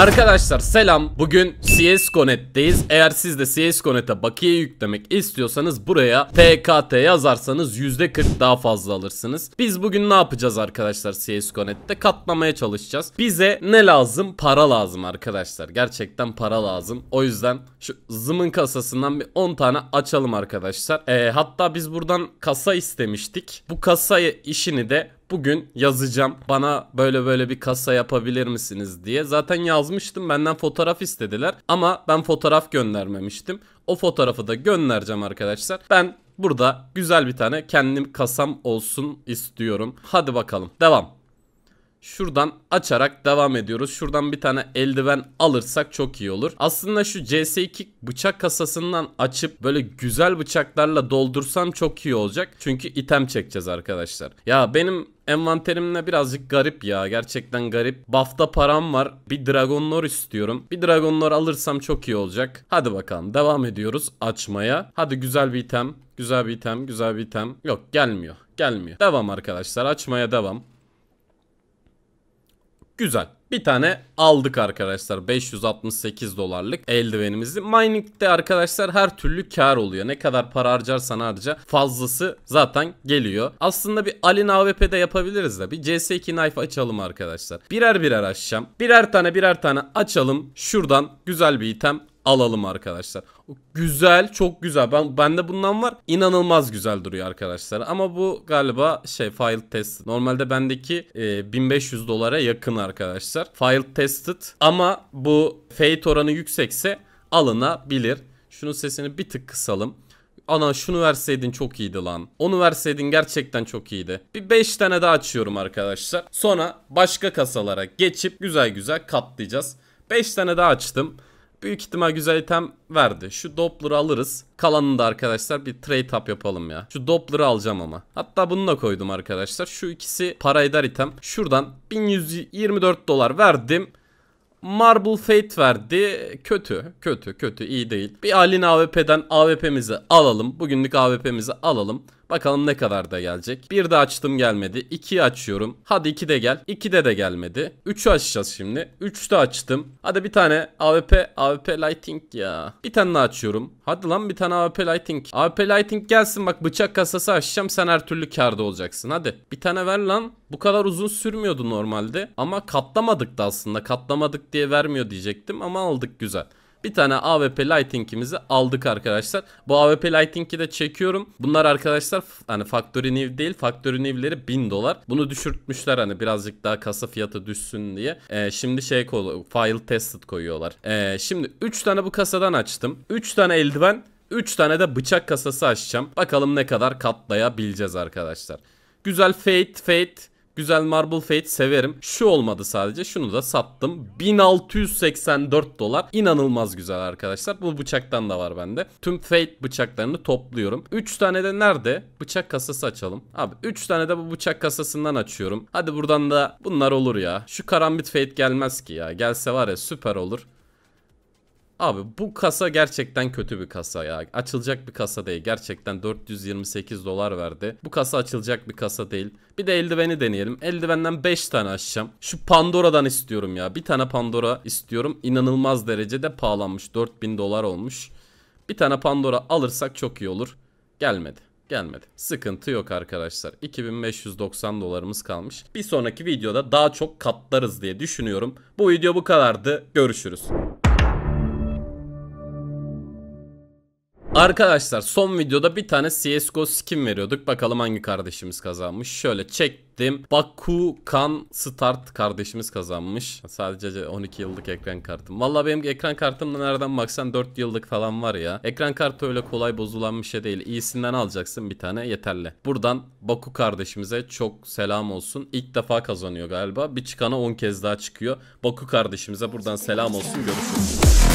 Arkadaşlar selam. Bugün CS.net'teyiz. Eğer siz de CS.net'e bakiye yüklemek istiyorsanız buraya TKT yazarsanız %40 daha fazla alırsınız. Biz bugün ne yapacağız arkadaşlar CS.net'te? Katlamaya çalışacağız. Bize ne lazım? Para lazım arkadaşlar. Gerçekten para lazım. O yüzden şu zımın kasasından bir 10 tane açalım arkadaşlar. Ee, hatta biz buradan kasa istemiştik. Bu kasa işini de Bugün yazacağım bana böyle böyle bir kasa yapabilir misiniz diye. Zaten yazmıştım benden fotoğraf istediler ama ben fotoğraf göndermemiştim. O fotoğrafı da göndereceğim arkadaşlar. Ben burada güzel bir tane kendim kasam olsun istiyorum. Hadi bakalım devam. Şuradan açarak devam ediyoruz. Şuradan bir tane eldiven alırsak çok iyi olur. Aslında şu CS2 bıçak kasasından açıp böyle güzel bıçaklarla doldursam çok iyi olacak. Çünkü item çekeceğiz arkadaşlar. Ya benim envanterimle birazcık garip ya. Gerçekten garip. Buff'ta param var. Bir Dragon Lore istiyorum. Bir Dragon Lore alırsam çok iyi olacak. Hadi bakalım devam ediyoruz açmaya. Hadi güzel bir item. Güzel bir item. Güzel bir item. Yok gelmiyor. Gelmiyor. Devam arkadaşlar açmaya devam. Güzel. Bir tane aldık arkadaşlar 568 dolarlık eldivenimizi. Mining'de arkadaşlar her türlü kar oluyor. Ne kadar para harcarsan harca fazlası zaten geliyor. Aslında bir Alin de yapabiliriz de bir CS2 knife açalım arkadaşlar. Birer birer açacağım. Birer tane birer tane açalım. Şuradan güzel bir item alalım arkadaşlar. Güzel, çok güzel. Ben bende bundan var. İnanılmaz güzel duruyor arkadaşlar. Ama bu galiba şey file test. Normalde bendeki e, 1500 dolara yakın arkadaşlar. File tested ama bu fade oranı yüksekse alınabilir. Şunun sesini bir tık kısalım. Ana şunu verseydin çok iyiydi lan. Onu verseydin gerçekten çok iyiydi. Bir 5 tane daha açıyorum arkadaşlar. Sonra başka kasalara geçip güzel güzel katlayacağız. 5 tane daha açtım. Büyük ihtimal güzel item verdi. Şu Doppler'ı alırız. Kalanını da arkadaşlar bir trade up yapalım ya. Şu Doppler'ı alacağım ama. Hatta bunu da koydum arkadaşlar. Şu ikisi para eder item. Şuradan 1124 dolar verdim. Marble Fate verdi. Kötü. Kötü. Kötü. iyi değil. Bir Alin AWP'den AWP'mizi alalım. Bugünlük AWP'mizi alalım. Bakalım ne kadar da gelecek. Bir de açtım gelmedi. 2'yi açıyorum. Hadi iki de gel. İki de de gelmedi. 3'ü açacağız şimdi. Üç de açtım. Hadi bir tane AWP AWP Lighting ya. Bir tane daha açıyorum. Hadi lan bir tane AWP Lighting. AWP Lighting gelsin bak bıçak kasası açacağım. Sen her türlü karda olacaksın. Hadi. Bir tane ver lan. Bu kadar uzun sürmüyordu normalde. Ama katlamadık da aslında. Katlamadık diye vermiyor diyecektim ama aldık güzel. Bir tane AWP Lighting'imizi aldık arkadaşlar. Bu AWP Lighting'i de çekiyorum. Bunlar arkadaşlar hani Factory New değil. Factory New'leri 1000 dolar. Bunu düşürtmüşler hani birazcık daha kasa fiyatı düşsün diye. Ee, şimdi şey file tested koyuyorlar. Ee, şimdi 3 tane bu kasadan açtım. 3 tane eldiven 3 tane de bıçak kasası açacağım. Bakalım ne kadar katlayabileceğiz arkadaşlar. Güzel fate fate Güzel Marble Fate severim. Şu olmadı sadece. Şunu da sattım. 1684 dolar. İnanılmaz güzel arkadaşlar. Bu bıçaktan da var bende. Tüm Fate bıçaklarını topluyorum. 3 tane de nerede? Bıçak kasası açalım. Abi 3 tane de bu bıçak kasasından açıyorum. Hadi buradan da bunlar olur ya. Şu karambit Fate gelmez ki ya. Gelse var ya süper olur. Abi bu kasa gerçekten kötü bir kasa ya. Açılacak bir kasa değil. Gerçekten 428 dolar verdi. Bu kasa açılacak bir kasa değil. Bir de eldiveni deneyelim. Eldivenden 5 tane açacağım. Şu Pandora'dan istiyorum ya. Bir tane Pandora istiyorum. İnanılmaz derecede pahalanmış. 4000 dolar olmuş. Bir tane Pandora alırsak çok iyi olur. Gelmedi gelmedi. Sıkıntı yok arkadaşlar. 2590 dolarımız kalmış. Bir sonraki videoda daha çok katlarız diye düşünüyorum. Bu video bu kadardı. Görüşürüz. Arkadaşlar son videoda bir tane CSGO skin veriyorduk. Bakalım hangi kardeşimiz kazanmış. Şöyle çektim. Baku Kan Start kardeşimiz kazanmış. Sadece 12 yıllık ekran kartım. Valla benim ekran kartımda nereden baksan 4 yıllık falan var ya. Ekran kartı öyle kolay bozulan bir şey değil. İyisinden alacaksın bir tane yeterli. Buradan Baku kardeşimize çok selam olsun. İlk defa kazanıyor galiba. Bir çıkana 10 kez daha çıkıyor. Baku kardeşimize buradan selam olsun. Görüşürüz.